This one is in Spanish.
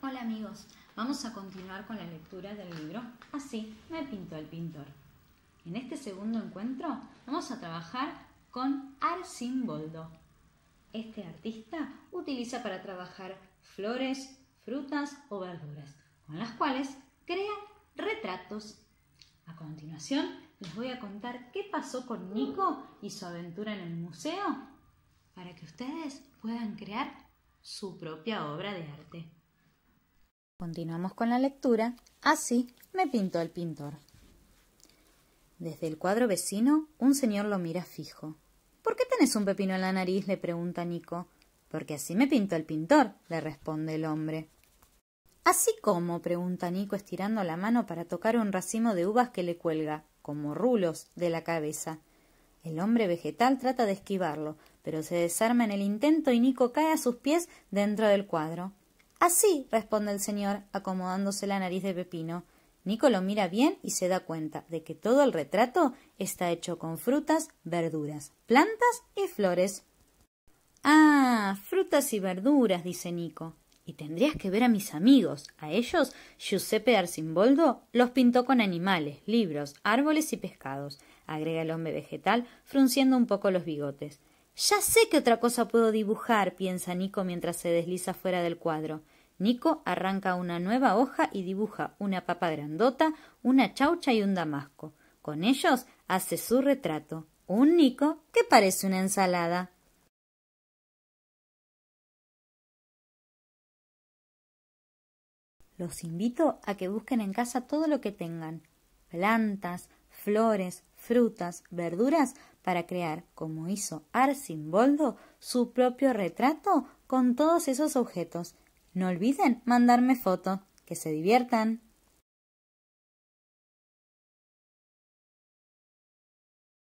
Hola amigos, vamos a continuar con la lectura del libro Así ah, me pintó el pintor. En este segundo encuentro vamos a trabajar con Boldo. Este artista utiliza para trabajar flores, frutas o verduras, con las cuales crea retratos. A continuación les voy a contar qué pasó con Nico y su aventura en el museo para que ustedes puedan crear su propia obra de arte. Continuamos con la lectura. Así me pintó el pintor. Desde el cuadro vecino, un señor lo mira fijo. ¿Por qué tenés un pepino en la nariz? le pregunta Nico. Porque así me pintó el pintor, le responde el hombre. ¿Así cómo? pregunta Nico estirando la mano para tocar un racimo de uvas que le cuelga, como rulos, de la cabeza. El hombre vegetal trata de esquivarlo, pero se desarma en el intento y Nico cae a sus pies dentro del cuadro. Así, responde el señor, acomodándose la nariz de pepino. Nico lo mira bien y se da cuenta de que todo el retrato está hecho con frutas, verduras, plantas y flores. Ah, frutas y verduras, dice Nico. Y tendrías que ver a mis amigos. A ellos, Giuseppe Arcimboldo los pintó con animales, libros, árboles y pescados. Agrega el hombre vegetal, frunciendo un poco los bigotes. Ya sé qué otra cosa puedo dibujar, piensa Nico mientras se desliza fuera del cuadro. Nico arranca una nueva hoja y dibuja una papa grandota, una chaucha y un damasco. Con ellos hace su retrato, un Nico que parece una ensalada. Los invito a que busquen en casa todo lo que tengan plantas, flores, frutas, verduras para crear, como hizo Arcimboldo, su propio retrato con todos esos objetos. No olviden mandarme foto. Que se diviertan.